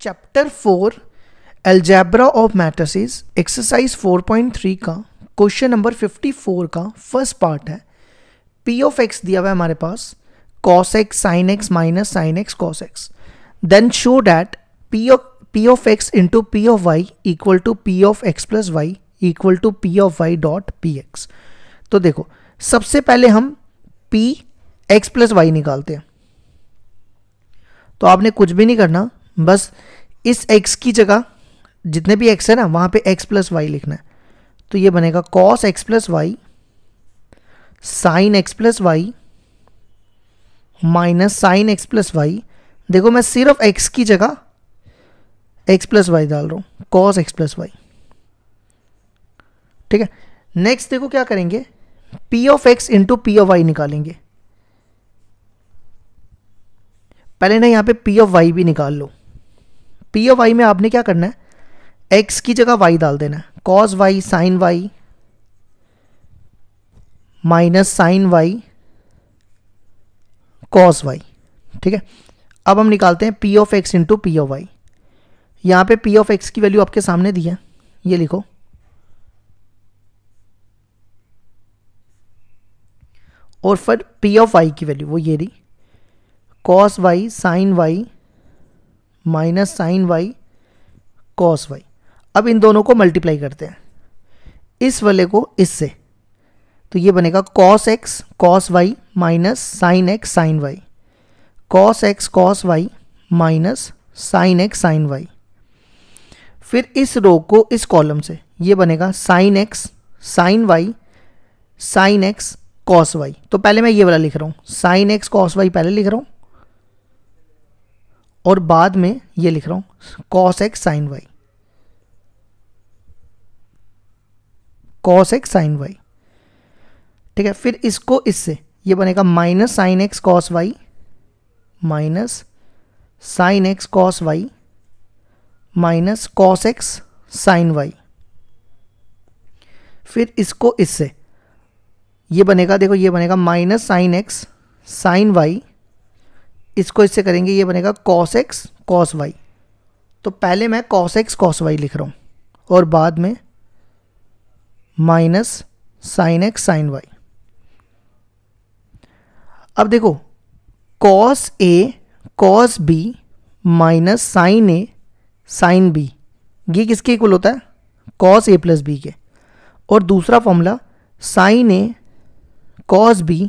chapter four algebra of matrices exercise 4.3 का question number 54 का first part है P of X दिया हुआ है हमारे पास cos X sine X minus sine X cos X then show that P of P of X into P of Y equal to P of X plus Y equal to P of Y dot P X तो देखो सबसे पहले हम P X plus Y निकालते हैं तो आपने कुछ भी नहीं करना बस इस एक्स की जगह जितने भी एक्स है ना वहाँ पे एक्स प्लस वाई लिखना है तो ये बनेगा cos X plus Y sine X plus Y minus sine X plus Y देखो मैं सिर्फ एक्स की जगह एक्स प्लस वाई डाल रहा हूँ कॉस एक्स प्लस वाई ठीक है नेक्स्ट देखो क्या करेंगे P of X into P of Y निकालेंगे पहले ना यहाँ पे पी ऑफ वाई भी निकाल लो पी ऑफ वाई में आपने क्या करना है एक्स की जगह वाई डाल देना है cos Y sine Y minus sine Y cos Y ठीक है अब हम निकालते हैं P of X into P of Y यहाँ पे पी ऑफ एक्स की वैल्यू आपके सामने दी है ये लिखो और फिर पी ऑफ वाई की वैल्यू वो ये दी cos Y sine Y minus sine Y cos Y अब इन दोनों को मल्टीप्लाई करते हैं इस वाले को इससे तो ये बनेगा cos X cos Y minus sine X sine Y cos X cos Y minus sine X sine Y फिर इस रो को इस कॉलम से ये बनेगा sine X sine Y sine X cos Y तो पहले मैं ये वाला लिख रहा हूँ साइन एक्स कॉस वाई पहले लिख रहा हूँ और बाद में ये लिख रहा हूँ cos X sine Y cos X sine Y ठीक है फिर इसको इससे ये बनेगा minus sine X cos Y minus sine X cos Y minus cos X sine Y फिर इसको इससे ये बनेगा देखो ये बनेगा minus sine X sine Y इसको इससे करेंगे ये बनेगा कॉस एक्स कॉस वाई तो पहले मैं कॉस एक्स कॉस वाई लिख रहा हूँ और बाद में minus sine X sine Y अब देखो cos A cos B minus sine A sine B ये किसके इक्वल होता है कॉस ए प्लस बी के और दूसरा formula sine A cos B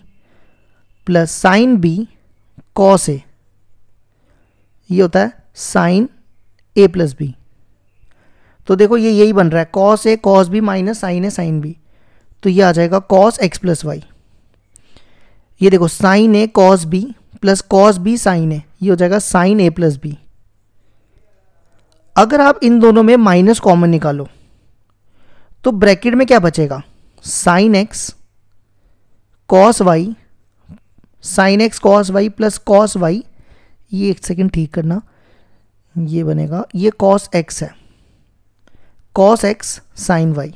plus sine B cos A ये होता है साइन ए प्लस बी तो देखो ये यही बन रहा है cos A cos B minus sine A sine B तो ये आ जाएगा कॉस एक्स प्लस वाई ये देखो sine A cos B plus cos B sine A ये हो जाएगा साइन ए प्लस बी अगर आप इन दोनों में माइनस कॉमन निकालो तो ब्रैकेट में क्या बचेगा sine X cos Y sine X cos Y plus cos Y ये एक सेकेंड ठीक करना ये बनेगा ये कॉस एक्स है कॉस एक्स साइन वाई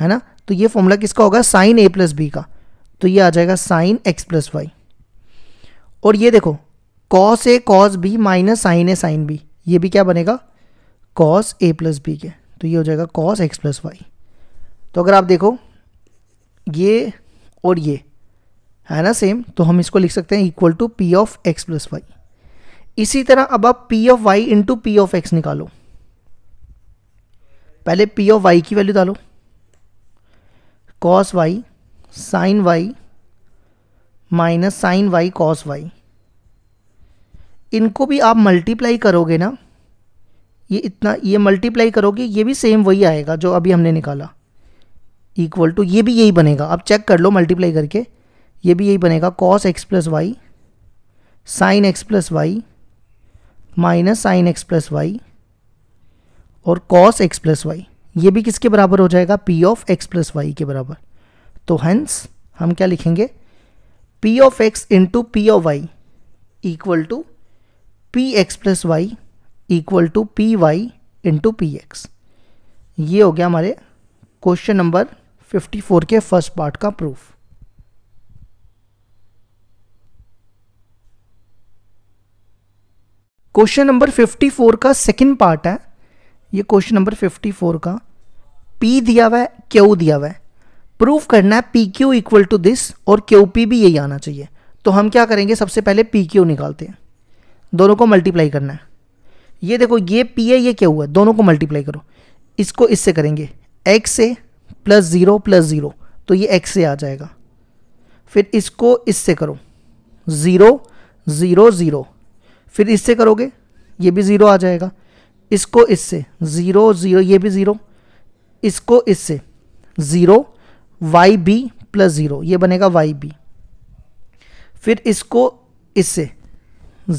है ना तो ये फॉर्मूला किसका होगा साइन ए प्लस बी का तो ये आ जाएगा साइन एक्स प्लस वाई और ये देखो cos A cos B minus sine A sine B ये भी क्या बनेगा कॉस ए प्लस बी के तो ये हो जाएगा कॉस एक्स प्लस वाई तो अगर आप देखो ये और ये है ना सेम तो हम इसको लिख सकते हैं equal to P of X plus Y इसी तरह अब आप P of Y into P of X निकालो पहले पी ऑफ वाई की वैल्यू डालो cos Y sine Y minus sine Y cos Y इनको भी आप मल्टीप्लाई करोगे ना ये इतना ये मल्टीप्लाई करोगे ये भी सेम वही आएगा जो अभी हमने निकाला इक्वल टू ये भी यही बनेगा आप चेक कर लो मल्टीप्लाई करके ये भी यही बनेगा cos X plus Y sine X plus Y minus sine X plus Y और कॉस एक्स प्लस वाई ये भी किसके बराबर हो जाएगा P of X plus Y के बराबर तो हंस हम क्या लिखेंगे P of X into P of Y equal to P X plus Y equal to P Y into P X ये हो गया हमारे क्वेश्चन नंबर 54 के फर्स्ट पार्ट का प्रूफ क्वेश्चन नंबर 54 का सेकंड पार्ट है ये क्वेश्चन नंबर 54 का पी दिया हुआ है क्यू दिया हुआ है प्रूफ करना है P Q equal to this और क्यू पी भी यही आना चाहिए तो हम क्या करेंगे सबसे पहले पी क्यू निकालते हैं दोनों को मल्टीप्लाई करना है ये देखो ये पी है ये क्यू है दोनों को मल्टीप्लाई करो इसको इससे करेंगे एक्स से प्लस ज़ीरो प्लस ज़ीरो तो ये एक्स से आ जाएगा फिर इसको इससे करो ज़ीरो ज़ीरो ज़ीरो फिर इससे करोगे ये भी ज़ीरो आ जाएगा इसको इससे ज़ीरो ज़ीरो ये भी ज़ीरो इसको इससे zero Y B plus zero ये बनेगा वाई बी फिर इसको इससे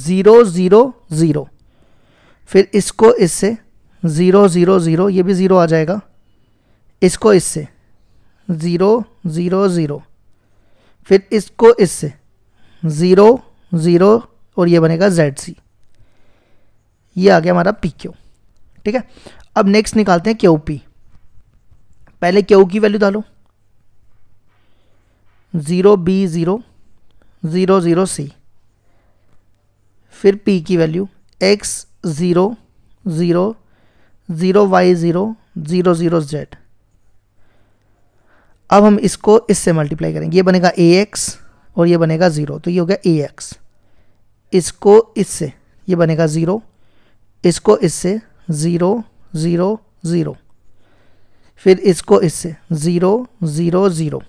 ज़ीरो ज़ीरो ज़ीरो फिर इसको इससे ज़ीरो ज़ीरो ज़ीरो ये भी ज़ीरो आ जाएगा इसको इससे ज़ीरो ज़ीरो ज़ीरो फिर इसको इससे ज़ीरो ज़ीरो और ये बनेगा जेड सी ये आ गया हमारा पी क्यू ठीक है अब नेक्स्ट निकालते हैं क्यू पी पहले क्यू की वैल्यू डालो zero B zero zero zero C फिर पी की value X zero zero zero Y zero zero zero Z अब हम इसको इससे मल्टीप्लाई करेंगे ये बनेगा ए एक्स और ये बनेगा ज़ीरो तो ये हो गया ए एक्स इसको इससे ये बनेगा ज़ीरो इसको इससे ज़ीरो ज़ीरो ज़ीरो फिर इसको इससे ज़ीरो ज़ीरो ज़ीरो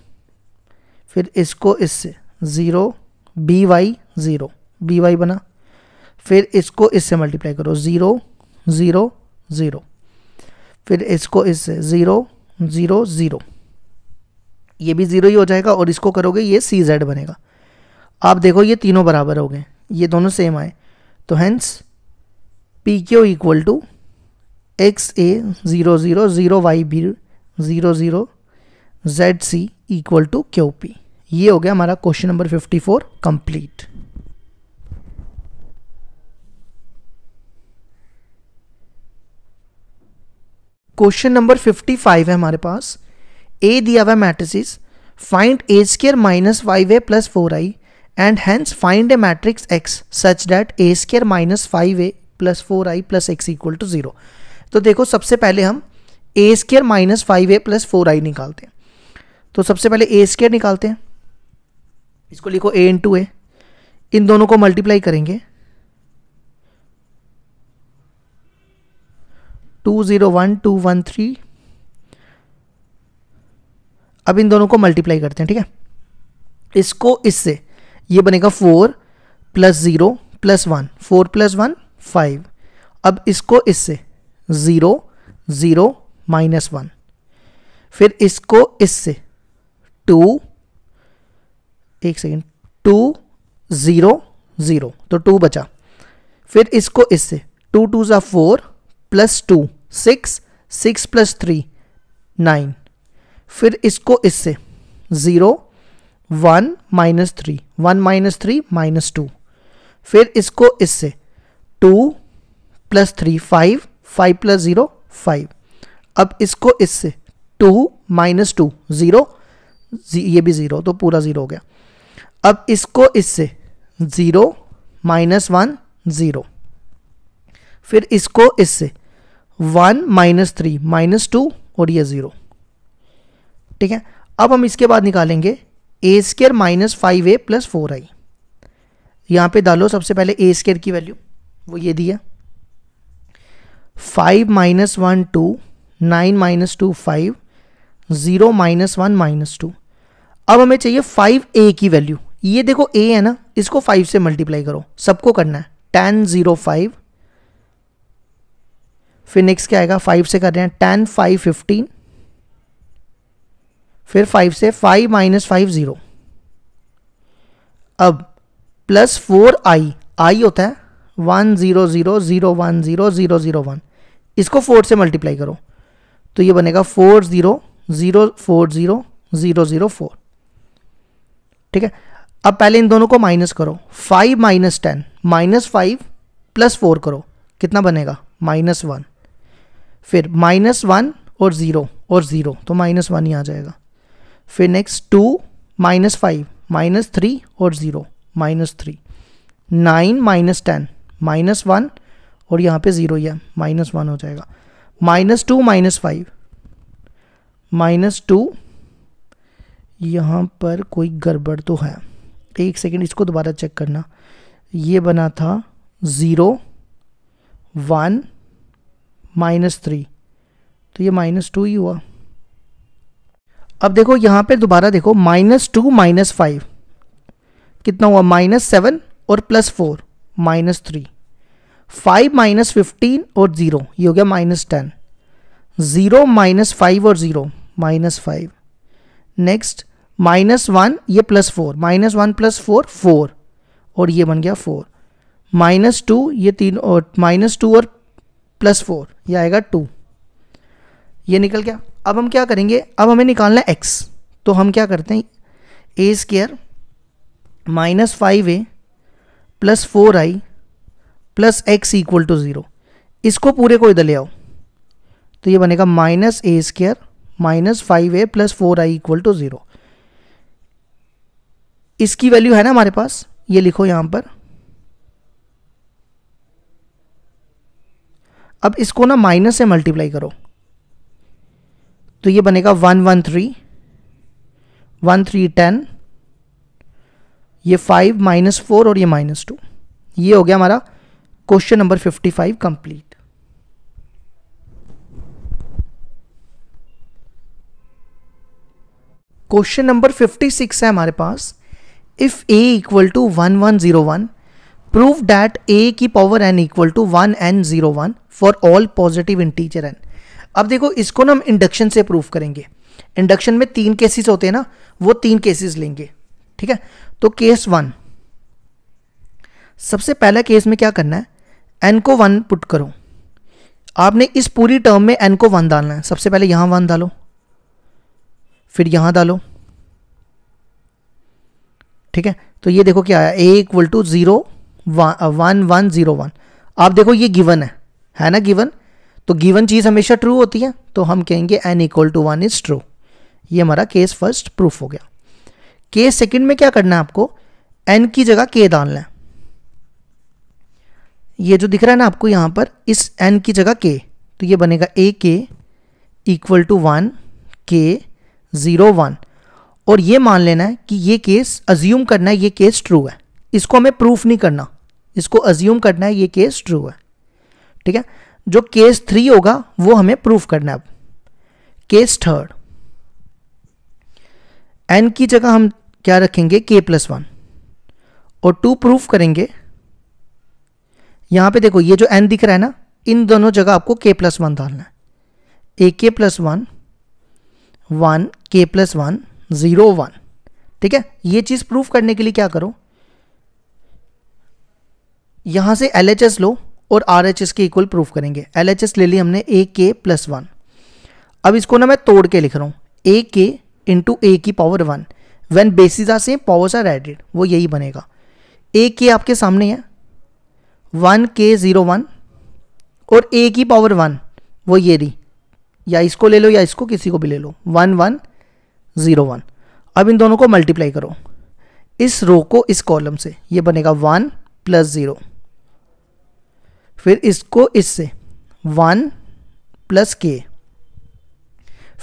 फिर इसको इससे zero B Y zero B Y बना फिर इसको इससे मल्टीप्लाई करो ज़ीरो ज़ीरो ज़ीरो फिर इसको इससे ज़ीरो ज़ीरो ज़ीरो ये भी ज़ीरो ही हो जाएगा और इसको करोगे ये सी जेड बनेगा आप देखो ये तीनों बराबर हो गए ये दोनों सेम आए तो hence P Q equal to X A zero zero zero Y B zero zero Z C equal to Q P ये हो गया हमारा question number fifty four complete question number fifty five है हमारे पास ए दिया हुआ matrices find A square minus five A plus four I and hence find a matrix X such that a square minus five A plus four I plus X equal to zero तो देखो सबसे पहले हम A square minus five A plus four I निकालते हैं तो सबसे पहले ए स्केयर निकालते हैं इसको लिखो ए इन टू ए इन दोनों को मल्टीप्लाई करेंगे two zero one two one three अब इन दोनों को मल्टीप्लाई करते हैं ठीक है इसको इससे ये बनेगा four plus zero plus one four plus one five अब इसको इससे ज़ीरो ज़ीरो माइनस वन फिर इसको इससे टू एक सेकेंड टू ज़ीरो ज़ीरो तो टू बचा फिर इसको इससे टू टू ज़ा four plus two six six plus three nine फिर इसको इससे zero one minus three one minus three minus two फिर इसको इससे two plus three five five plus zero five अब इसको इससे टू माइनस टू ज़ीरो ये भी ज़ीरो तो पूरा ज़ीरो हो गया अब इसको इससे ज़ीरो माइनस वन ज़ीरो फिर इसको इससे one minus three minus two और ये ज़ीरो ठीक है अब हम इसके बाद निकालेंगे A square minus five A plus four I यहाँ पर डालो सबसे पहले ए स्केयर की वैल्यू वो ये दिया five minus one two nine minus two five zero minus one minus two अब हमें चाहिए फाइव ए की वैल्यू ये देखो ए है ना इसको फाइव से मल्टीप्लाई करो सबको करना है टेन ज़ीरो फाइव फिर नेक्स्ट क्या आएगा फाइव से कर रहे हैं टेन फाइव फिफ्टीन फिर फाइव से फाइव माइनस फाइव ज़ीरो अब प्लस फोर आई आई होता है one zero zero zero one zero zero zero one इसको फोर से मल्टीप्लाई करो तो ये बनेगा four zero zero four zero zero zero four ठीक है अब पहले इन दोनों को माइनस करो five minus ten minus five plus four करो कितना बनेगा माइनस वन फिर माइनस वन और ज़ीरो और ज़ीरो तो माइनस वन ही आ जाएगा फिर next two minus five minus three और zero minus three nine minus ten minus one और यहाँ पे ज़ीरो या माइनस वन हो जाएगा minus two minus five minus two यहाँ पर कोई गड़बड़ तो है एक सेकेंड इसको दोबारा चेक करना ये बना था ज़ीरो वन माइनस थ्री तो ये माइनस टू ही हुआ अब देखो यहाँ पे दोबारा देखो माइनस टू माइनस फाइव कितना हुआ माइनस सेवन और plus four minus three five minus fifteen और ज़ीरो ये हो गया minus ten zero minus five और zero minus five next minus one ये plus four minus one plus four four और ये बन गया फोर माइनस टू ये तीन और माइनस टू और प्लस फोर ये आएगा टू ये निकल गया अब हम क्या करेंगे अब हमें निकालना है एक्स तो हम क्या करते हैं A square minus five A plus four I plus X equal to zero इसको पूरे को इधर ले आओ तो ये बनेगा minus A square minus five A plus four I equal to zero इसकी वैल्यू है ना हमारे पास ये लिखो यहाँ पर अब इसको ना माइनस से मल्टीप्लाई करो तो ये बनेगा one one three one three ten ये फाइव माइनस फोर और ये माइनस टू ये हो गया हमारा question number fifty five complete question number fifty six है हमारे पास if A equal to one one zero one prove that A की power N equal to one N zero one for all positive integer N अब देखो इसको ना हम induction से प्रूफ करेंगे इंडक्शन में तीन केसेस होते हैं ना वो तीन केसेस लेंगे ठीक है तो केस वन सबसे पहला केस में क्या करना है एन को वन पुट करो आपने इस पूरी टर्म में एन को वन डालना है सबसे पहले यहां वन डालो फिर यहां डालो ठीक है तो ये देखो क्या आया equal to zero one one zero one आप देखो ये गिवन है है ना गिवन तो गिवन चीज़ हमेशा ट्रू होती है तो हम कहेंगे N equal to one is true ये हमारा केस फर्स्ट प्रूफ हो गया केस सेकंड में क्या करना है आपको एन की जगह के डालना है ये जो दिख रहा है ना आपको यहाँ पर इस एन की जगह के तो ये बनेगा A K equal to one के ज़ीरो वन और ये मान लेना है कि ये केस अज्यूम करना है ये केस ट्रू है इसको हमें प्रूफ नहीं करना इसको अज्यूम करना है ये केस ट्रू है ठीक है जो केस थ्री होगा वो हमें प्रूफ करना है अब केस थर्ड एन की जगह हम क्या रखेंगे के प्लस वन और टू प्रूफ करेंगे यहां पे देखो ये जो एन दिख रहा है ना इन दोनों जगह आपको के प्लस वन डालना है ए के प्लस वन वन के प्लस वन ज़ीरो वन ठीक है ये चीज़ प्रूफ करने के लिए क्या करो यहां से एल एच एस लो और आर एच एस के इक्वल प्रूफ करेंगे एल एच एस ले ली हमने ए के प्लस वन अब इसको ना मैं तोड़ के लिख रहा हूँ ए के इंटू ए की power one when bases are same powers are added वो यही बनेगा ए के आपके सामने है वन के ज़ीरो वन और ए की पावर वन वो ये रही या इसको ले लो या इसको किसी को भी ले लो वन वन ज़ीरो वन अब इन दोनों को मल्टीप्लाई करो इस रो को इस कॉलम से ये बनेगा वन प्लस ज़ीरो फिर इसको इससे वन प्लस के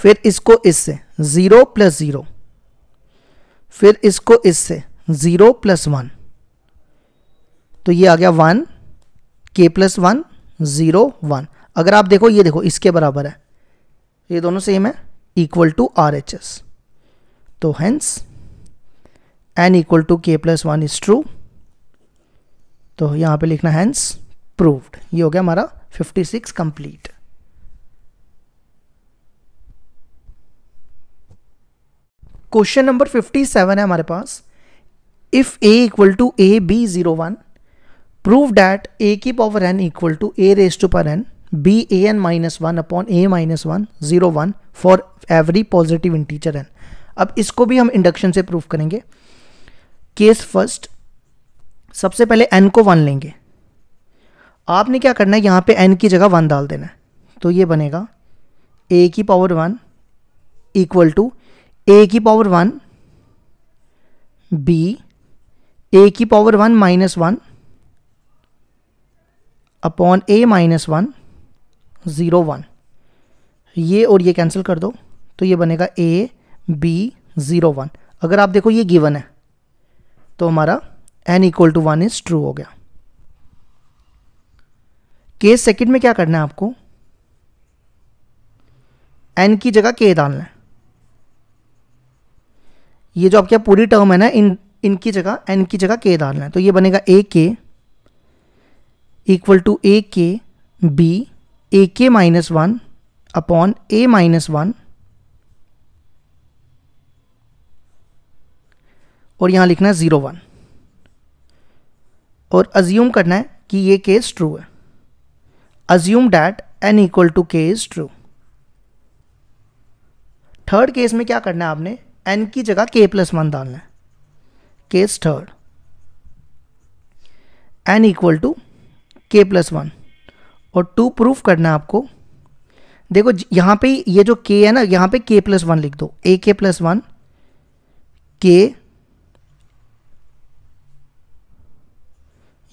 फिर इसको इससे ज़ीरो प्लस ज़ीरो फिर इसको इससे ज़ीरो प्लस वन तो ये आ गया वन के प्लस वन ज़ीरो वन अगर आप देखो ये देखो इसके बराबर है ये दोनों सेम है equal to R H S तो हैंस एन इक्वल टू के प्लस वन इज ट्रू तो यहाँ पे लिखना हैंस प्रूव्ड ये हो गया हमारा 56 कंप्लीट क्वेश्चन नंबर 57 है हमारे पास if A equal to A B zero one prove that A की power N equal to A raise to पर N B A N minus one upon A minus one zero one for every positive integer N अब इसको भी हम induction से prove करेंगे case first सबसे पहले एन को वन लेंगे आपने क्या करना है यहाँ पे एन की जगह वन डाल देना है तो ये बनेगा ए की power one equal to A की पावर वन बी ए की power one minus one upon A minus one zero one ये और ये कैंसिल कर दो तो ये बनेगा ए बी ज़ीरो वन अगर आप देखो ये गिवन है तो हमारा N equal to one is true हो गया केस सेकंड में क्या करना है आपको एन की जगह के डालना है ये जो आपके पूरी टर्म है ना इन इनकी जगह एन की जगह के डालना है तो ये बनेगा ए के इक्वल टू ए के B A K minus one upon A minus one और यहां लिखना है ज़ीरो वन और अज्यूम करना है कि ये केस ट्रू है assume that N equal to के इज ट्रू थर्ड केस में क्या करना है आपने एन की जगह के प्लस वन डालना है case third N equal to के प्लस वन और टू प्रूफ करना है आपको देखो यहां पे ये जो के है ना यहां पे के प्लस वन लिख दो ए के प्लस वन के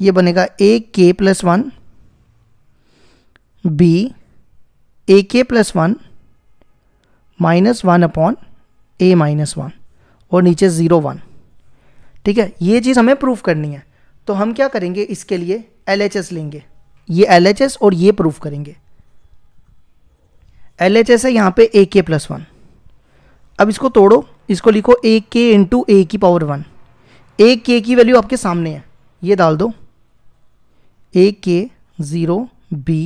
ये बनेगा ए के प्लस वन बी ए के plus one minus one upon A minus one और नीचे ज़ीरो वन ठीक है ये चीज़ हमें प्रूफ करनी है तो हम क्या करेंगे इसके लिए एल लेंगे ये एल और ये प्रूफ करेंगे एल एच एस है यहाँ पे ए के प्लस वन अब इसको तोड़ो इसको लिखो ए के इंटू ए की पावर वन ए के की वैल्यू आपके सामने है ये डाल दो ए k zero B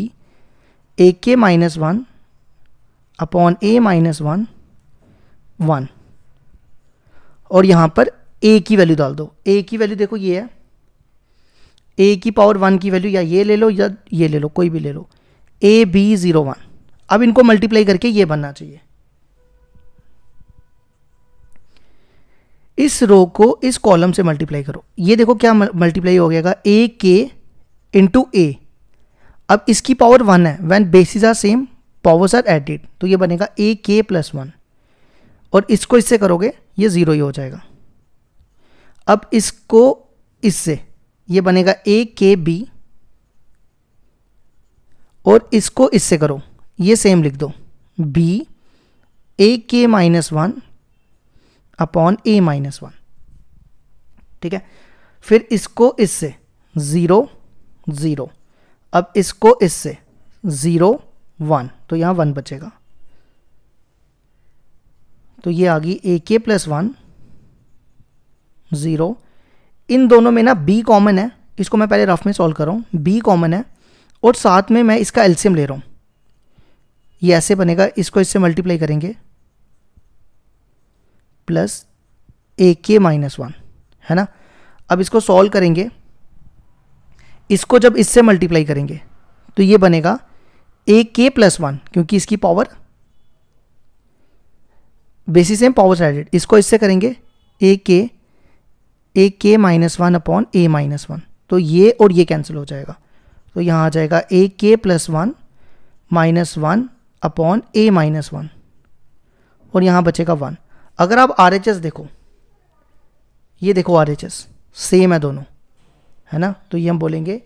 A K minus one upon A minus one one और यहाँ पर ए की वैल्यू डाल दो ए की वैल्यू देखो ये है ए की पावर वन की वैल्यू या ये ले लो या ये ले लो कोई भी ले लो ए बी ज़ीरो वन अब इनको मल्टीप्लाई करके ये बनना चाहिए इस रो को इस कॉलम से मल्टीप्लाई करो ये देखो क्या मल्टीप्लाई हो गया ए के इंटू ए अब इसकी पावर वन है when bases are same powers are added तो ये बनेगा ए के प्लस वन और इसको इससे करोगे ये ज़ीरो ही हो जाएगा अब इसको इससे ये बनेगा ए के बी और इसको इससे करो ये सेम लिख दो B A K minus one upon A minus one ठीक है फिर इसको इससे ज़ीरो ज़ीरो अब इसको इससे ज़ीरो वन तो यहाँ वन बचेगा तो ये आ गई ए के प्लस वन ज़ीरो इन दोनों में ना बी कॉमन है इसको मैं पहले रफ में सॉल्व कर रहा हूँ बी कॉमन है और साथ में मैं इसका एल्सियम ले रहा हूँ ये ऐसे बनेगा इसको इससे मल्टीप्लाई करेंगे प्लस ए के माइनस वन है ना अब इसको सॉल्व करेंगे इसको जब इससे मल्टीप्लाई करेंगे तो ये बनेगा ए के प्लस वन क्योंकि इसकी पावर बेसिस सेम पावर साइडेड इसको इससे करेंगे A K A K minus one upon A minus one तो ये और ये कैंसिल हो जाएगा तो यहाँ आ जाएगा ए के plus one minus one upon A minus one और यहाँ बचेगा वन अगर आप आर देखो ये देखो आर सेम है दोनों है ना तो ये हम बोलेंगे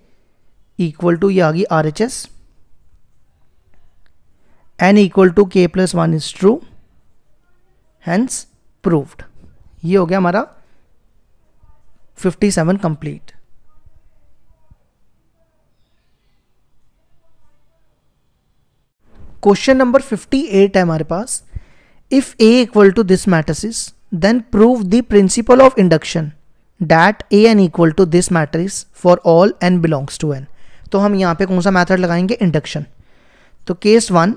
इक्वल टू ये आ गई R H S N equal to के plus one is true hence proved ये हो गया हमारा 57 कंप्लीट क्वेश्चन नंबर 58 है हमारे पास if A equal to this matrices then prove the principle of induction that A N equal to this matrix for all N belongs to N तो हम यहाँ पे कौन सा मैथड लगाएंगे इंडक्शन तो केस वन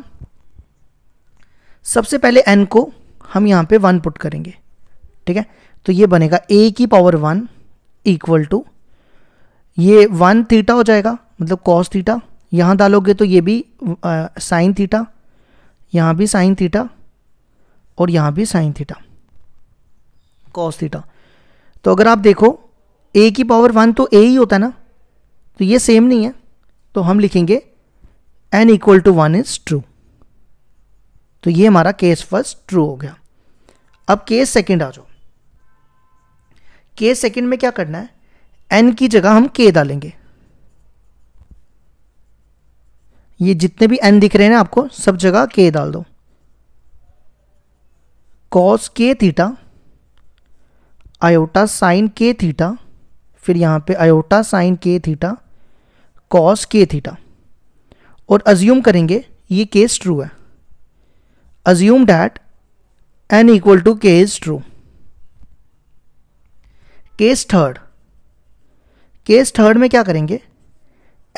सबसे पहले एन को हम यहाँ पे वन पुट करेंगे ठीक है तो ये बनेगा ए की पावर वन इक्वल टू ये वन थीटा हो जाएगा मतलब कॉस थीटा यहाँ डालोगे तो ये भी साइन थीटा यहाँ भी साइन थीटा और यहाँ भी साइन थीटा कॉस थीटा तो अगर आप देखो ए की पावर वन तो ए ही होता है ना तो ये सेम नहीं है तो हम लिखेंगे N equal to one is true तो ये हमारा केस फर्स्ट ट्रू हो गया अब केस सेकंड आ जाओ केस सेकंड में क्या करना है एन की जगह हम के डालेंगे ये जितने भी एन दिख रहे हैं ना आपको सब जगह के डाल दो cos k theta iota sine k theta फिर यहाँ पे iota sine k theta cos k theta और अज्यूम करेंगे ये केस ट्रू है assume that N equal to के is true case third case third में क्या करेंगे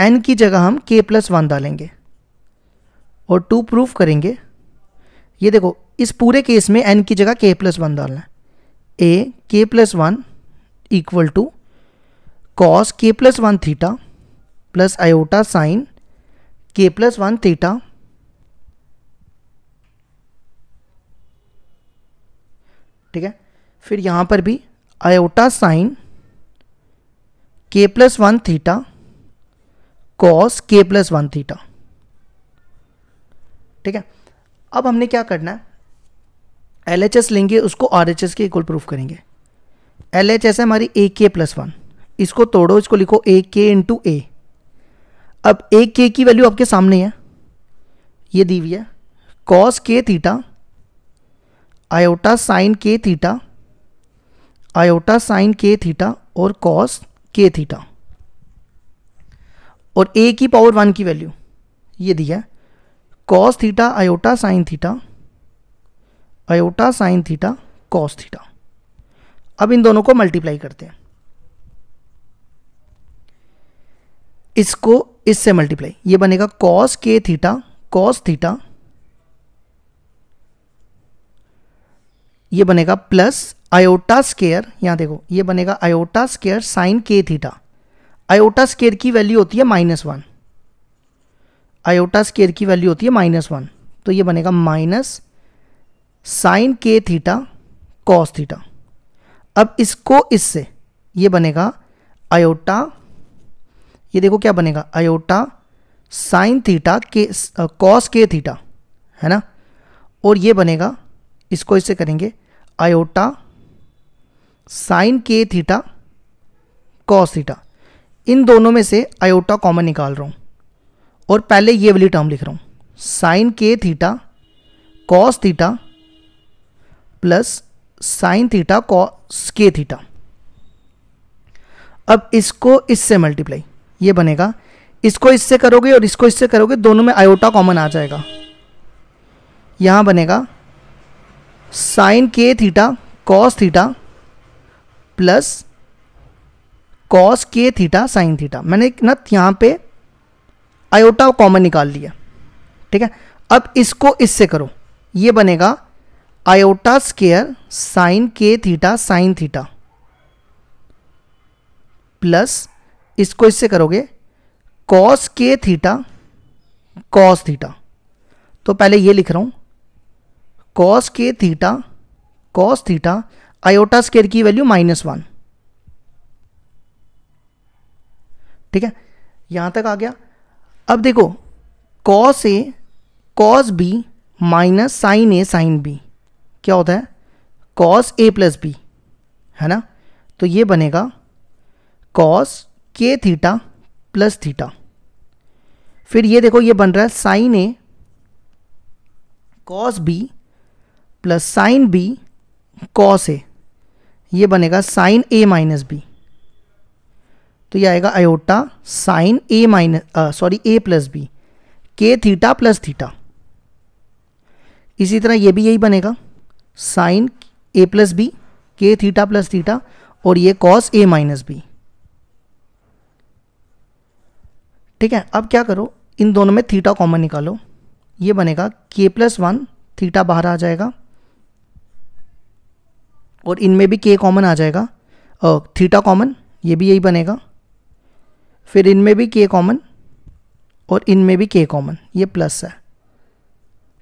एन की जगह हम के प्लस वन डालेंगे और टू प्रूफ करेंगे ये देखो इस पूरे केस में एन की जगह के प्लस वन डालना है ए के plus one equal to cos k plus one theta plus iota sine k plus one theta ठीक है फिर यहां पर भी iota sine k plus one theta cos k plus one theta ठीक है अब हमने क्या करना है एल एच एस लेंगे उसको आर एच एस के इक्वल प्रूफ करेंगे एल एच एस है हमारी ए के प्लस वन इसको तोड़ो इसको लिखो ए के इंटू ए अब ए के की वैल्यू आपके सामने है ये दी हुई है cos k theta iota sine k theta iota sine k theta और कॉस के थीटा और ए की पावर वन की वैल्यू ये दिया है cos theta iota sine theta iota sine theta cos theta अब इन दोनों को मल्टीप्लाई करते हैं इसको इससे मल्टीप्लाई ये बनेगा cos k theta cos theta ये बनेगा प्लस आयोटा स्केयर यहां देखो ये बनेगा iota square sine k theta iota square की वैल्यू होती है माइनस वन आयोटा स्केयर की वैल्यू होती है माइनस वन तो ये बनेगा minus sine k theta cos theta अब इसको इससे ये बनेगा अयोटा ये देखो क्या बनेगा iota sine theta k cos k theta है ना और ये बनेगा इसको इससे करेंगे iota sine k theta cos theta इन दोनों में से अयोटा कॉमन निकाल रहा हूँ और पहले ये वाली टर्म लिख रहा हूँ sine k theta cos theta plus sine theta cos k theta अब इसको इससे मल्टीप्लाई ये बनेगा इसको इससे करोगे और इसको इससे करोगे दोनों में आयोटा कॉमन आ जाएगा यहां बनेगा sine k theta cos theta plus cos k theta sine theta मैंने ना यहां पे आयोटा कॉमन निकाल लिया ठीक है अब इसको इससे करो ये बनेगा iota square sine k theta sine theta plus इसको इससे करोगे cos k theta cos theta तो पहले ये लिख रहा हूँ cos k theta cos theta iota square की वैल्यू माइनस वन ठीक है यहाँ तक आ गया अब देखो cos A cos B minus sine A sine B क्या होता है कॉस ए प्लस बी है ना तो ये बनेगा cos k theta plus theta फिर ये देखो ये बन रहा है sine A cos B plus sine B cos A ये बनेगा साइन ए माइनस बी तो ये आएगा iota sine A minus sorry A plus B k theta plus theta इसी तरह ये भी यही बनेगा sine A plus B k theta plus theta और ये कॉस ए माइनस बी ठीक है अब क्या करो इन दोनों में थीटा कॉमन निकालो ये बनेगा के प्लस वन थीटा बाहर आ जाएगा और इनमें भी के कॉमन आ जाएगा थीटा कॉमन ये भी यही बनेगा फिर इनमें भी के कॉमन और इनमें भी के कॉमन ये प्लस है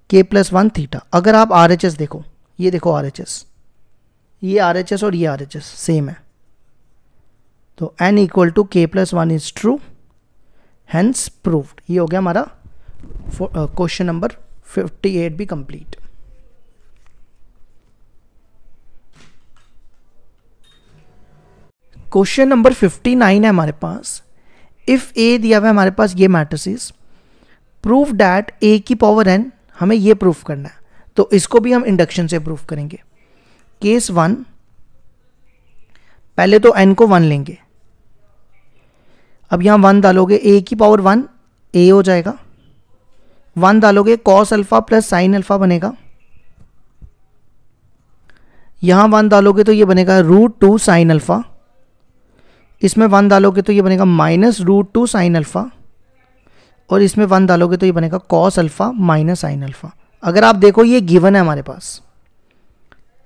के प्लस वन थीटा अगर आप आर एच एस देखो ये देखो आर एच एस ये आर एच एस और ये आर एच एस सेम है तो एन इक्वल टू के plus one is true hence proved ये हो गया हमारा क्वेश्चन नंबर फिफ्टी एट भी complete question number fifty nine है हमारे पास इफ़ ए दिया हुआ है हमारे पास ये मैट्रिसेस प्रूफ डैट ए की पावर एन हमें ये प्रूफ करना है तो इसको भी हम इंडक्शन से प्रूफ करेंगे केस वन पहले तो एन को वन लेंगे अब यहां वन डालोगे ए की पावर वन ए हो जाएगा वन डालोगे cos alpha plus sine alpha बनेगा यहां वन डालोगे तो ये बनेगा रूट टू साइन अल्फा इसमें वन डालोगे तो ये बनेगा minus root two sine alpha और इसमें वन डालोगे तो ये बनेगा cos alpha minus sine alpha अगर आप देखो ये गिवन है हमारे पास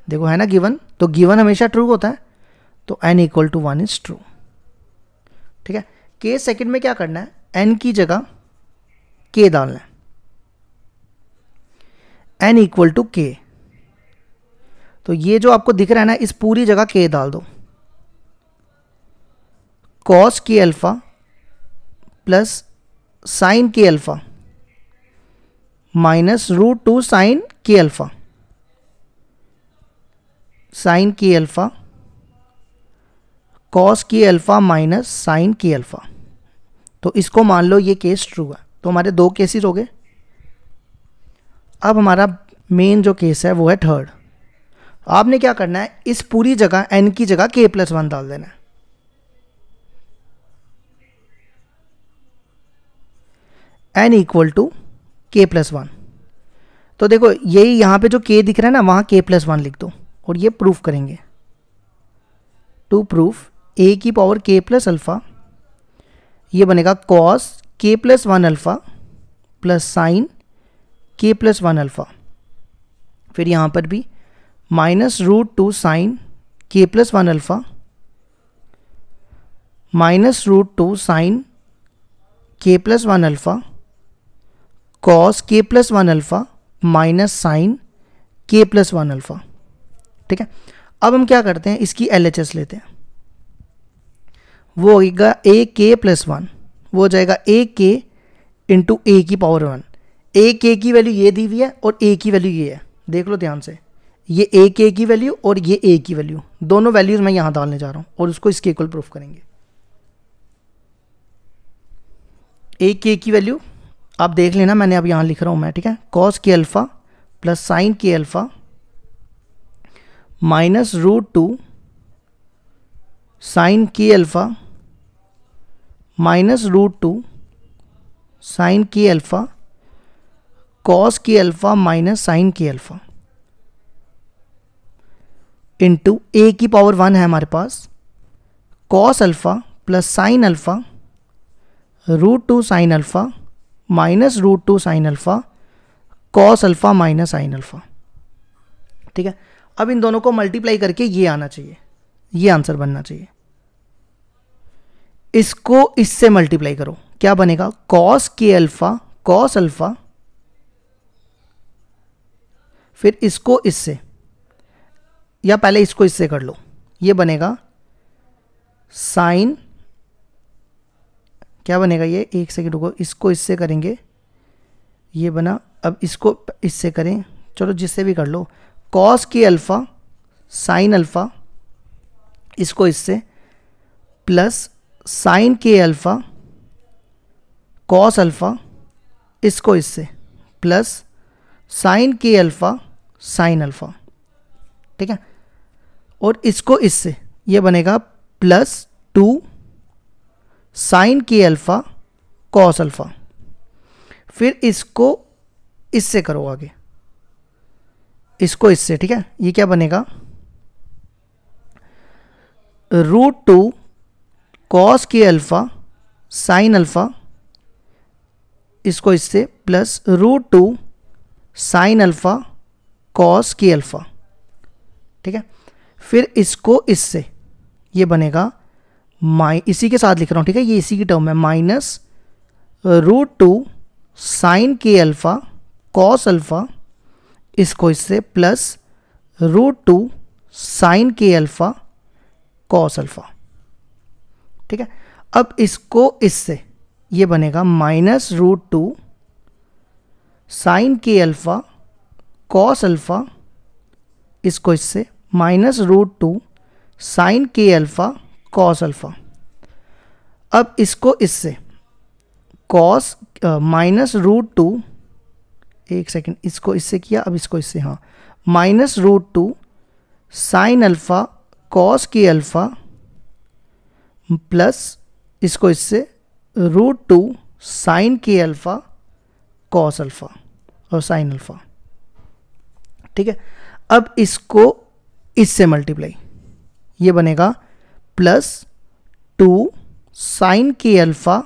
देखो है ना गिवन तो गिवन हमेशा ट्रू होता है तो n equal to one is true ठीक है के सेकेंड में क्या करना है एन की जगह के डालना है एन इक्वल टू के तो ये जो आपको दिख रहा है ना इस पूरी जगह के डाल दो cos k alpha plus sine k alpha minus root two sine k alpha sine k alpha cos k alpha minus sine k alpha तो इसको मान लो ये केस ट्रू है तो हमारे दो केसेस हो गए अब हमारा मेन जो केस है वो है थर्ड आपने क्या करना है इस पूरी जगह एन की जगह के प्लस वन डाल देना है एन इक्वल टू के प्लस वन तो देखो यही यहाँ पे जो के दिख रहा है ना वहाँ के प्लस वन लिख दो और ये प्रूफ करेंगे टू प्रूफ ए की पावर के प्लस अल्फ़ा ये बनेगा cos k plus one alpha plus sine k plus one alpha फिर यहाँ पर भी minus root two sine k plus one alpha minus root two sine k plus one alpha cos k plus one alpha minus sine k plus one alpha ठीक है अब हम क्या करते हैं इसकी एल लेते हैं वो होगा ए के प्लस वन वो हो जाएगा ए के इंटू ए की पावर वन ए के की वैल्यू ये दी हुई है और ए की वैल्यू ये है देख लो ध्यान से ये ए के की वैल्यू और ये ए की वैल्यू दोनों वैल्यूज़ मैं यहां डालने जा रहा हूं और उसको इसके इक्वल प्रूफ करेंगे ए के की वैल्यू आप देख लेना मैंने अब यहाँ लिख रहा हूँ मैं ठीक है cos k alpha plus sine k alpha minus root two sine k alpha minus root two sine k alpha cos k alpha minus sine k alpha into A की पावर वन है हमारे पास cos alpha plus sine alpha root two sine alpha minus root two sine alpha cos alpha minus sine alpha ठीक है अब इन दोनों को मल्टीप्लाई करके ये आना चाहिए ये आंसर बनना चाहिए इसको इससे मल्टीप्लाई करो क्या बनेगा cos k alpha cos alpha फिर इसको इससे या पहले इसको इससे कर लो ये बनेगा साइन क्या बनेगा ये एक सेकेंड रुको इसको इससे करेंगे ये बना अब इसको इससे करें चलो जिससे भी कर लो cos k alpha sine alpha इसको इससे plus sine k alpha cos alpha इसको इससे plus sine k alpha sine alpha ठीक है और इसको इससे ये बनेगा plus two sine k alpha cos alpha फिर इसको इससे करो आगे इसको इससे ठीक है ये क्या बनेगा root two cos k alpha sine alpha इसको इससे plus root two sine alpha cos k alpha ठीक है फिर इसको इससे ये बनेगा माइ इसी के साथ लिख रहा हूँ ठीक है ये इसी की टर्म है minus root two sine k alpha cos alpha इसको इससे plus root two sine k alpha cos alpha ठीक है अब इसको इससे ये बनेगा minus root two sine k alpha cos alpha इसको इससे minus root two sine k alpha cos alpha अब इसको इससे कॉस माइनस रूट टू एक सेकेंड इसको इससे किया अब इसको इससे हाँ minus root two sine alpha cos k alpha plus इसको इससे root two sine k alpha cos alpha और साइन अल्फ़ा ठीक है अब इसको इससे मल्टीप्लाई ये बनेगा plus two sine k alpha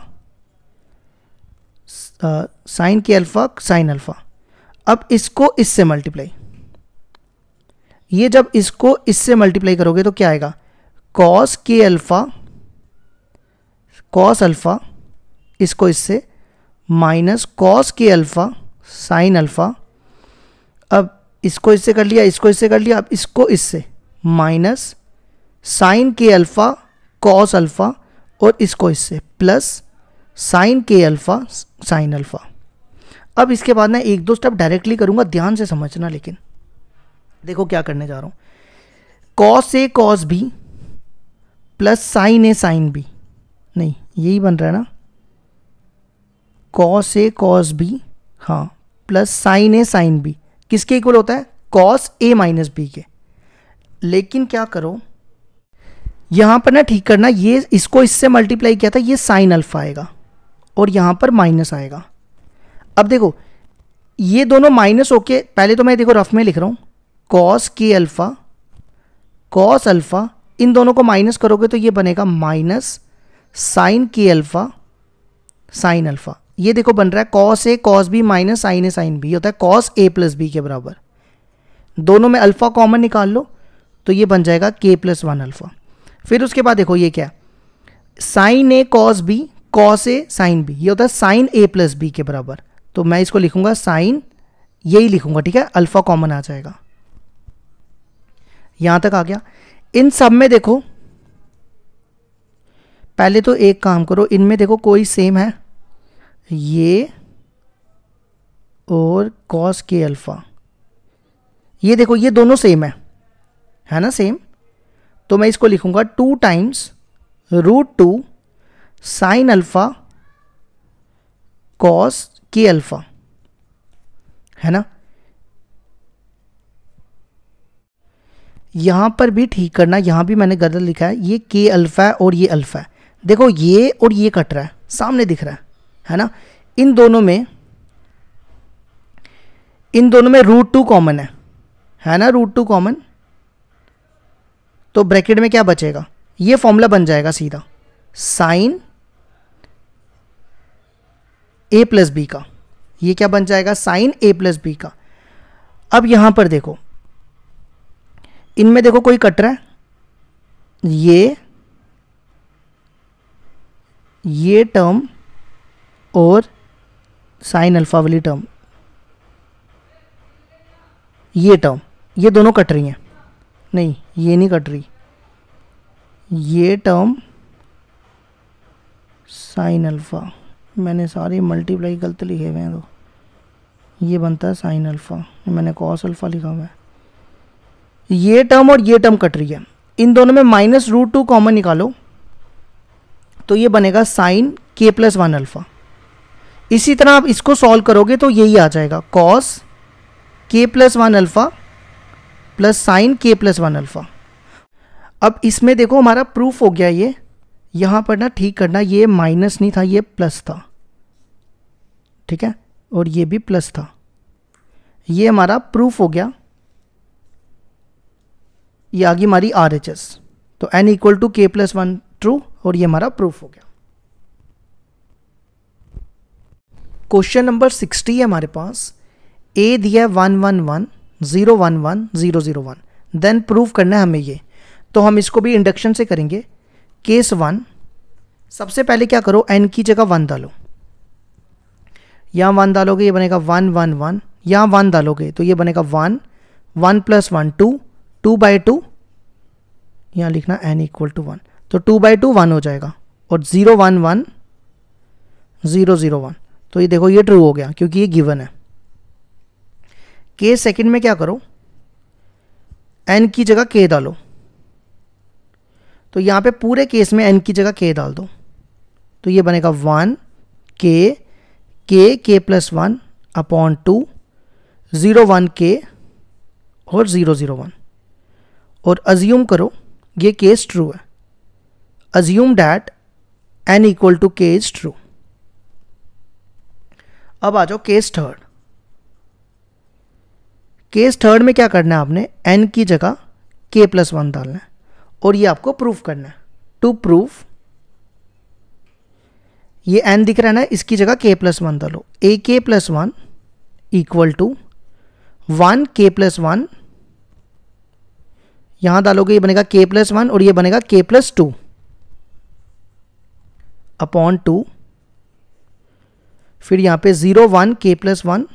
sine k alpha sine alpha अब इसको इससे मल्टीप्लाई ये जब इसको इससे मल्टीप्लाई करोगे तो क्या आएगा cos k alpha cos alpha इसको इससे minus cos k alpha sine alpha अब इसको इससे कर लिया इसको इससे कर लिया अब इसको इससे minus sine k alpha cos alpha और इसको इससे plus sine k alpha sine alpha अब इसके बाद ना एक दो स्टेप डायरेक्टली करूंगा ध्यान से समझना लेकिन देखो क्या करने जा रहा हूं cos A cos B plus sine A sine B नहीं यही बन रहा है ना कॉस ए कॉस बी हाँ plus sine A sine B किसके इक्वल होता है कॉस ए माइनस बी के लेकिन क्या करो यहाँ पर ना ठीक करना ये इसको इससे मल्टीप्लाई किया था ये साइन अल्फा आएगा और यहाँ पर माइनस आएगा अब देखो ये दोनों माइनस होके पहले तो मैं देखो रफ में लिख रहा हूँ cos k alpha cos alpha इन दोनों को माइनस करोगे तो ये बनेगा minus sine k alpha sine alpha ये देखो बन रहा है cos A cos B minus sine A sine B होता है कॉस ए प्लस बी के बराबर दोनों में अल्फ़ा कॉमन निकाल लो तो ये बन जाएगा के प्लस वन अल्फ़ा फिर उसके बाद देखो ये क्या sine A cos B cos A sine B ये होता है साइन ए प्लस बी के बराबर तो मैं इसको लिखूंगा साइन यही लिखूंगा ठीक है अल्फा कॉमन आ जाएगा यहां तक आ गया इन सब में देखो पहले तो एक काम करो इनमें देखो कोई सेम है ये और कॉस के अल्फ़ा ये देखो ये दोनों सेम है है ना सेम तो मैं इसको लिखूंगा two times root two sine alpha cos k alpha है ना यहां पर भी ठीक करना यहां भी मैंने गलत लिखा है ये के अल्फ़ा है और ये अल्फ़ा है देखो ये और ये कट रहा है सामने दिख रहा है है ना इन दोनों में इन दोनों में रूट टू कॉमन है है ना रूट टू कॉमन तो ब्रैकेट में क्या बचेगा ये फॉर्मूला बन जाएगा सीधा साइन ए प्लस बी का ये क्या बन जाएगा साइन ए प्लस बी का अब यहां पर देखो इनमें देखो कोई कट रहा है ये ये टर्म और साइन अल्फा वाली टर्म ये टर्म ये दोनों कट रही हैं नहीं ये नहीं कट रही ये टर्म साइन अल्फ़ा मैंने सारे मल्टीप्लाई गलत लिखे हुए हैं तो ये बनता है साइन अल्फ़ा मैंने कॉस अल्फ़ा लिखा हुआ है ये टर्म और ये टर्म कट रही है इन दोनों में माइनस रूट टू कॉमन निकालो तो ये बनेगा sine k plus one alpha इसी तरह आप इसको सॉल्व करोगे तो यही आ जाएगा cos k plus one alpha plus sine k plus one alpha अब इसमें देखो हमारा प्रूफ हो गया ये यहाँ पर ना ठीक करना ये माइनस नहीं था ये प्लस था ठीक है और ये भी प्लस था ये हमारा प्रूफ हो गया ये आ गई हमारी आर एच एस तो एन इक्वल टू के प्लस वन ट्रू और ये हमारा प्रूफ हो गया क्वेश्चन नंबर सिक्सटी है हमारे पास ए दिया one one one zero one one zero zero one then prove करना है हमें ये तो हम इसको भी इंडक्शन से करेंगे केस वन सबसे पहले क्या करो एन की जगह वन डालो यहाँ वन डालोगे ये बनेगा वन वन वन यहाँ वन डालोगे तो ये बनेगा one one plus one two two by two यहाँ लिखना एन इक्वल टू वन तो टू बाई टू वन हो जाएगा और zero one one zero zero one तो ये देखो ये ट्रू हो गया क्योंकि ये गिवन है के सेकंड में क्या करो एन की जगह के डालो तो यहाँ पे पूरे केस में एन की जगह के डाल दो तो ये बनेगा one k k k plus one upon two zero one k और ज़ीरो ज़ीरो वन और अज्यूम करो ये केस ट्रू है assume that N equal to k is true अब आ जाओ केस थर्ड केस थर्ड में क्या करना है आपने एन की जगह के प्लस वन डालना है और ये आपको प्रूफ करना है टू प्रूफ ये एन दिख रहा है ना इसकी जगह के प्लस वन डालो ए के plus one equal to one के प्लस वन यहां डालोगे ये बनेगा के प्लस वन और ये बनेगा k plus two upon to फिर यहां पे ज़ीरो वन के प्लस वन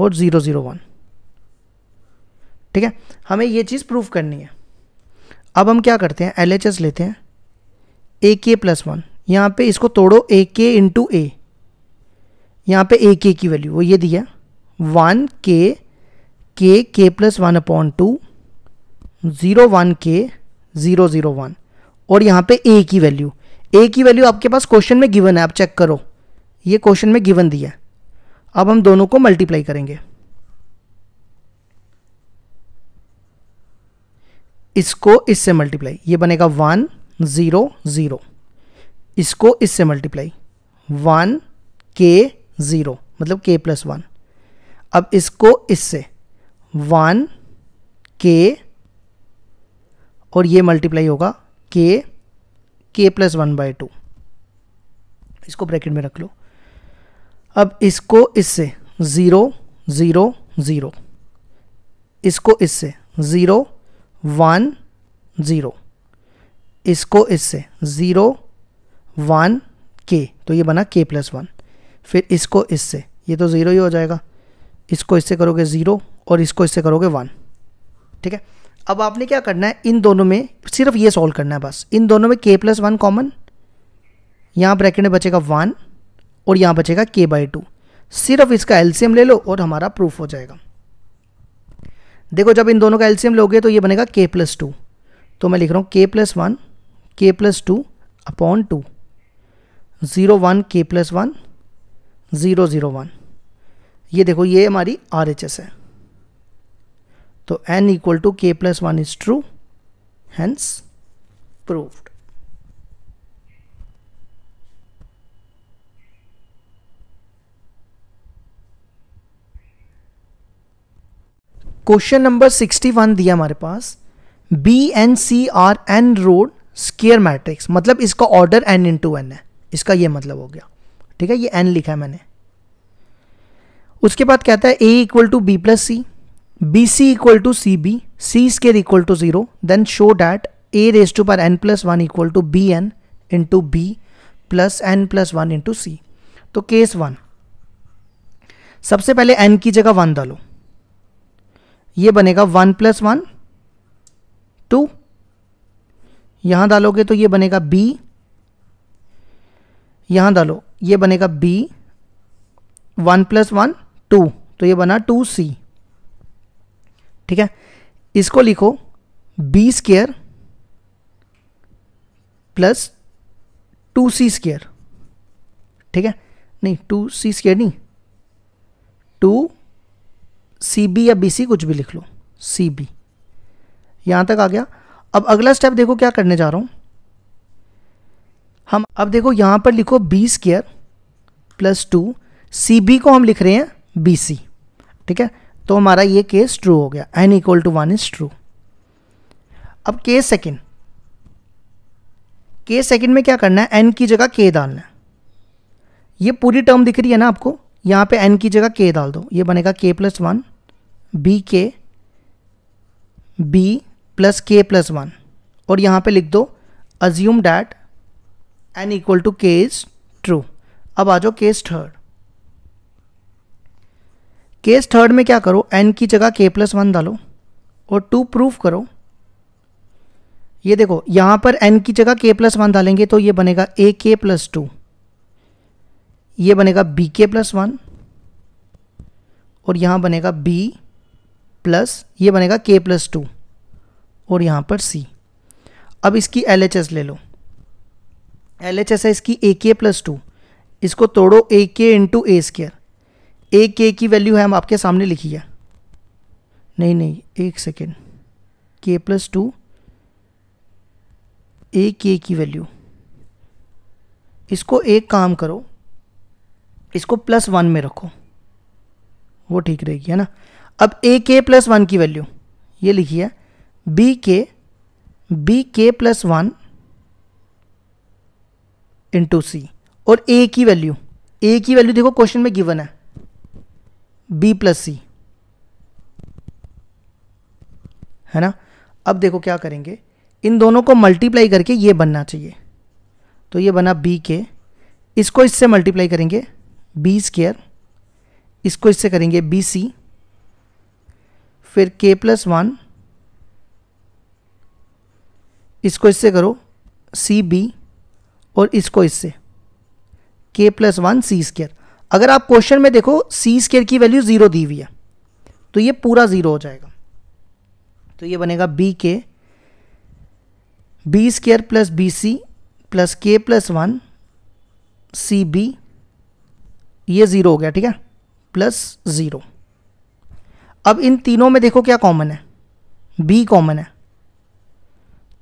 और ज़ीरो ज़ीरो वन ठीक है हमें ये चीज़ प्रूफ करनी है अब हम क्या करते हैं एल लेते हैं ए के प्लस वन यहाँ पर इसको तोड़ो ए के इंटू ए यहाँ पर ए के की वैल्यू वो ये दिया one k k k plus one upon two zero one के ज़ीरो ज़ीरो वन और यहाँ पे ए की वैल्यू ए की वैल्यू आपके पास क्वेश्चन में गिवन है आप चेक करो ये क्वेश्चन में गिवन दिया अब हम दोनों को मल्टीप्लाई करेंगे इसको इससे मल्टीप्लाई ये बनेगा वन ज़ीरो ज़ीरो इसको इससे मल्टीप्लाई वन के ज़ीरो मतलब के प्लस वन अब इसको इससे वन के और ये मल्टीप्लाई होगा k k plus one by two इसको ब्रैकेट में रख लो अब इसको इससे ज़ीरो ज़ीरो ज़ीरो इसको इससे ज़ीरो वन ज़ीरो इसको इससे ज़ीरो वन के तो ये बना के प्लस वन फिर इसको इससे ये तो ज़ीरो ही हो जाएगा इसको इससे करोगे ज़ीरो और इसको इससे करोगे वन ठीक है अब आपने क्या करना है इन दोनों में सिर्फ ये सॉल्व करना है बस इन दोनों में के प्लस वन कॉमन यहाँ ब्रैकेट में बचेगा वन और यहाँ बचेगा के बाई टू सिर्फ इसका एल्सियम ले लो और हमारा प्रूफ हो जाएगा देखो जब इन दोनों का एल्सियम लोगे तो ये बनेगा के प्लस टू तो मैं लिख रहा हूँ के प्लस वन के plus two upon two zero one के plus one zero zero one ये देखो ये हमारी आर एच एस है तो एन इक्वल टू के plus one is true hence proved question number 61 दिया हमारे पास B n C R n road square matrix मतलब इसका ऑर्डर एन टू एन है इसका ये मतलब हो गया ठीक है ये एन लिखा है मैंने उसके बाद कहता है A equal to B plus C B C equal to C B C square equal to zero then show that A raise to पर n plus one equal to B n into B plus n plus one into C तो case one सबसे पहले N की जगह one डालो ये बनेगा one plus one to यहां डालोगे तो ये बनेगा बी यहां डालो ये बनेगा B one plus one two तो ये बना टू सी ठीक है इसको लिखो B square plus two C square ठीक है नहीं टू सी स्केयर नहीं टू सी बी या बी सी कुछ भी लिख लो सी बी यहाँ तक आ गया अब अगला स्टेप देखो क्या करने जा रहा हूँ हम अब देखो यहाँ पर लिखो B square plus two C B को हम लिख रहे हैं बी सी ठीक है तो हमारा ये केस ट्रू हो गया n equal to one is true अब के सेकेंड के सेकेंड में क्या करना है एन की जगह के डालना है ये पूरी टर्म दिख रही है ना आपको यहाँ पे एन की जगह के डाल दो ये बनेगा k plus one B k B plus k plus one और यहाँ पे लिख दो assume that N equal to के इज ट्रू अब आ जाओ केस थर्ड केस थर्ड में क्या करो एन की जगह के प्लस वन डालो और टू प्रूफ करो ये देखो यहाँ पर एन की जगह के प्लस वन डालेंगे तो ये बनेगा ए के प्लस टू ये बनेगा बी के प्लस वन और यहाँ बनेगा बी प्लस ये बनेगा के प्लस टू और यहाँ पर सी अब इसकी एल एच एस ले लो एल एच एस है इसकी ए के प्लस टू इसको तोड़ो ए के इंटू ए स्केयर ए के की वैल्यू है हम आपके सामने लिखी है नहीं नहीं एक सेकेंड के प्लस टू ए के की वैल्यू इसको एक काम करो इसको प्लस वन में रखो वो ठीक रहेगी है ना अब ए के प्लस वन की वैल्यू ये लिखिए B k B k plus one into सी और ए की वैल्यू ए की वैल्यू देखो क्वेश्चन में गिवन है बी प्लस सी है ना अब देखो क्या करेंगे इन दोनों को मल्टीप्लाई करके ये बनना चाहिए तो ये बना बी के इसको इससे मल्टीप्लाई करेंगे बी स्केयर इसको इससे करेंगे बी सी फिर k प्लस वन इसको इससे करो सी बी और इसको इससे k plus one C square अगर आप क्वेश्चन में देखो सी स्केयर की वैल्यू ज़ीरो दी हुई है तो ये पूरा ज़ीरो हो जाएगा तो ये बनेगा B k B square plus B C plus k plus one C B ये ज़ीरो हो गया ठीक है प्लस ज़ीरो अब इन तीनों में देखो क्या कॉमन है बी कॉमन है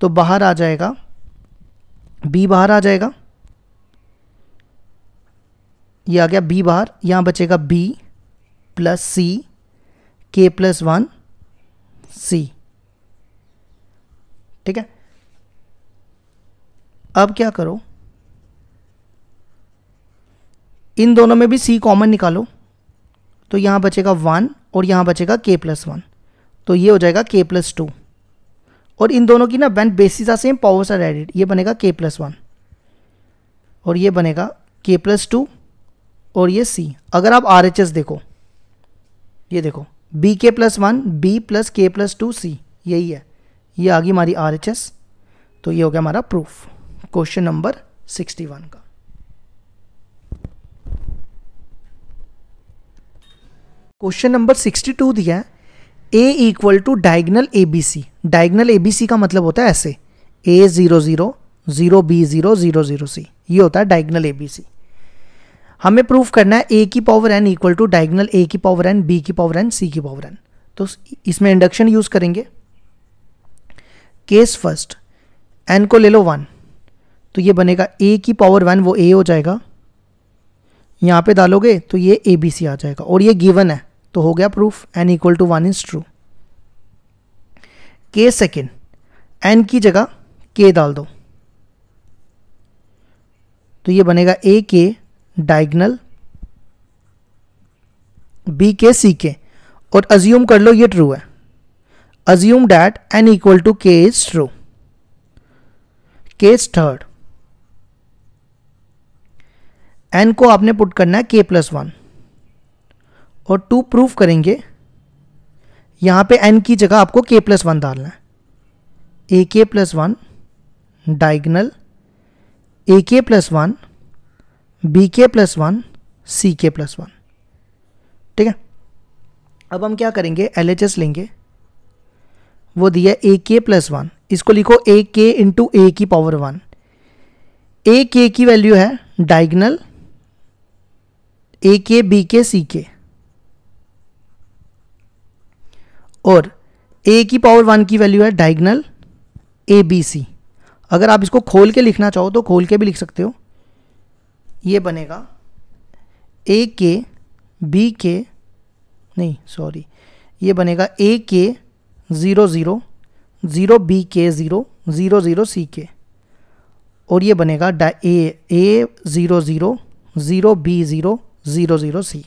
तो बाहर आ जाएगा बी बाहर आ जाएगा ये आ गया बी बाहर यहाँ बचेगा बी प्लस सी के प्लस वन सी ठीक है अब क्या करो इन दोनों में भी सी कॉमन निकालो तो यहाँ बचेगा वन और यहाँ बचेगा के प्लस वन तो ये हो जाएगा के प्लस टू और इन दोनों की ना when bases are same powers are added ये बनेगा के प्लस वन और ये बनेगा के प्लस टू और ये सी अगर आप आर एच एस देखो ये देखो B k plus one B plus k plus two C यही है ये आ गई हमारी आर एच एस तो ये हो गया हमारा proof question number sixty one का क्वेश्चन नंबर सिक्सटी टू दिया है A equal to diagonal A B C diagonal A B C का मतलब होता है ऐसे A zero zero zero B zero zero zero C ये होता है डायगनल ए बी सी हमें प्रूफ करना है ए की power N equal to diagonal A की पावर एन बी की पावर एन सी की पावर एन तो इसमें इंडक्शन यूज़ करेंगे केस फर्स्ट एन को ले लो वन तो ये बनेगा ए की पावर वन वो ए हो जाएगा यहाँ पे डालोगे तो ये ए बी सी आ जाएगा और ये गिवन है तो हो गया proof n equal to one is true के सेकेंड एन की जगह के डाल दो तो ये बनेगा ए के डायगनल बी के सी के और अज्यूम कर लो ये ट्रू है assume that N equal to के इज ट्रू के थर्ड एन को आपने पुट करना है के प्लस वन और टू प्रूफ करेंगे यहाँ पे एन की जगह आपको के प्लस वन डालना है ए के प्लस वन डाइगनल ए के plus one B k plus one C k plus one ठीक है अब हम क्या करेंगे एल एच एस लेंगे वो दिया ए के प्लस वन इसको लिखो ए के इंटू ए की पावर वन ए के की वैल्यू है डाइगनल ए के बी के सी के और ए की पावर वन की वैल्यू है डाइगनल ए बी सी अगर आप इसको खोल के लिखना चाहो तो खोल के भी लिख सकते हो ये बनेगा ए के बी के नहीं सॉरी ये बनेगा A k zero zero zero B k zero zero zero C k और ये बनेगा डा A A zero zero zero B zero zero zero C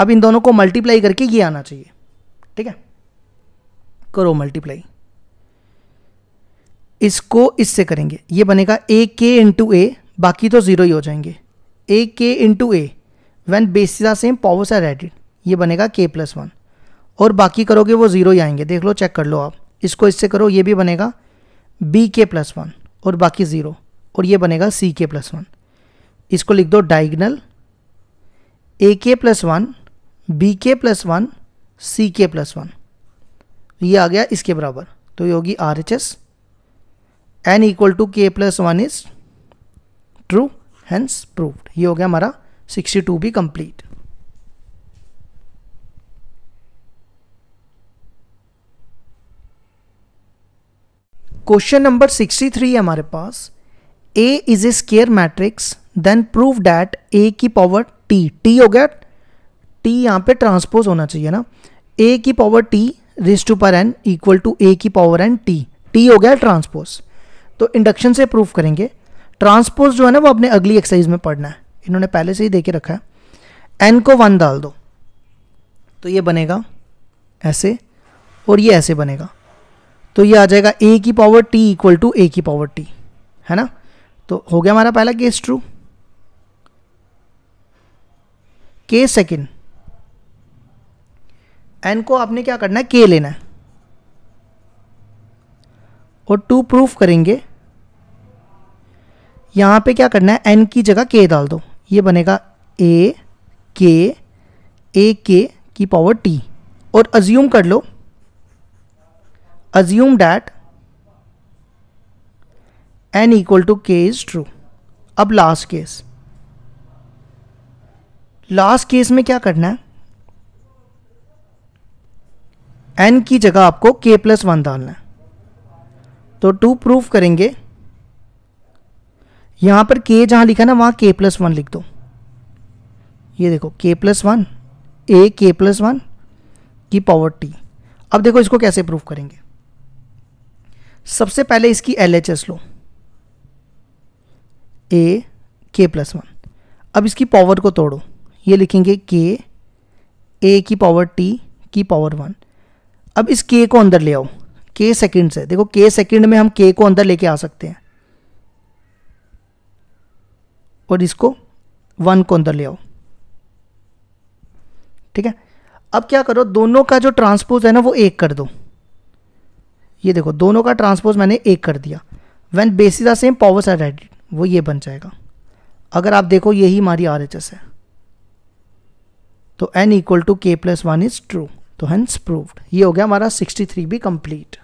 अब इन दोनों को मल्टीप्लाई करके ये आना चाहिए ठीक है करो मल्टीप्लाई इसको इससे करेंगे ये बनेगा ए के इंटू ए बाकी तो ज़ीरो ही हो जाएंगे A k into A when bases are same powers are added ये बनेगा के प्लस वन और बाकी करोगे वो ज़ीरो ही आएंगे देख लो चेक कर लो आप इसको इससे करो ये भी बनेगा बी के प्लस वन और बाकी ज़ीरो और ये बनेगा सी के प्लस वन इसको लिख दो डाइगनल ए के plus one B k plus one C k plus one ये आ गया इसके बराबर तो ये होगी R H S N equal to के plus one is true hence proved ये हो गया हमारा सिक्सटी टू भी कंप्लीट क्वेश्चन नंबर 63 है हमारे पास A is a square matrix then prove that A की पावर टी टी हो गया टी यहां पे ट्रांसपोज होना चाहिए ना ए की पावर टी रिस्ट टू पर एन इक्वल टू ए की पावर एन टी टी हो गया ट्रांसपोज तो इंडक्शन से प्रूफ करेंगे ट्रांसपोज जो है ना वो अपने अगली एक्सरसाइज में पढ़ना है इन्होंने पहले से ही देखे रखा है एन को वन डाल दो तो ये बनेगा ऐसे और ये ऐसे बनेगा तो ये आ जाएगा ए की power t equal to A की पावर टी है ना तो हो गया हमारा पहला case true case second n को आपने क्या करना है के लेना है और टू प्रूफ करेंगे यहाँ पे क्या करना है एन की जगह के डाल दो ये बनेगा ए के ए के की पावर टी और अज्यूम कर लो assume that N equal to के इज ट्रू अब लास्ट केस लास्ट केस में क्या करना है एन की जगह आपको के प्लस वन डालना है तो टू प्रूफ करेंगे यहाँ पर के जहाँ लिखा ना वहाँ के प्लस वन लिख दो ये देखो के प्लस वन ए के प्लस वन की पावर टी अब देखो इसको कैसे प्रूफ करेंगे सबसे पहले इसकी एल एच एस लो ए के प्लस वन अब इसकी पावर को तोड़ो ये लिखेंगे के ए की पावर टी की पावर वन अब इस के को अंदर ले आओ के सेकेंड से देखो के सेकेंड में हम के को अंदर लेके आ सकते हैं और इसको वन को अंदर ले आओ ठीक है अब क्या करो दोनों का जो ट्रांसपोज है ना वो एक कर दो ये देखो दोनों का ट्रांसपोज मैंने एक कर दिया when bases are same powers are added वो ये बन जाएगा अगर आप देखो यही हमारी आर है तो एन इक्वल टू के प्लस वन इज ट्रू तो हैंस प्रूव्ड ये हो गया हमारा 63 भी कंप्लीट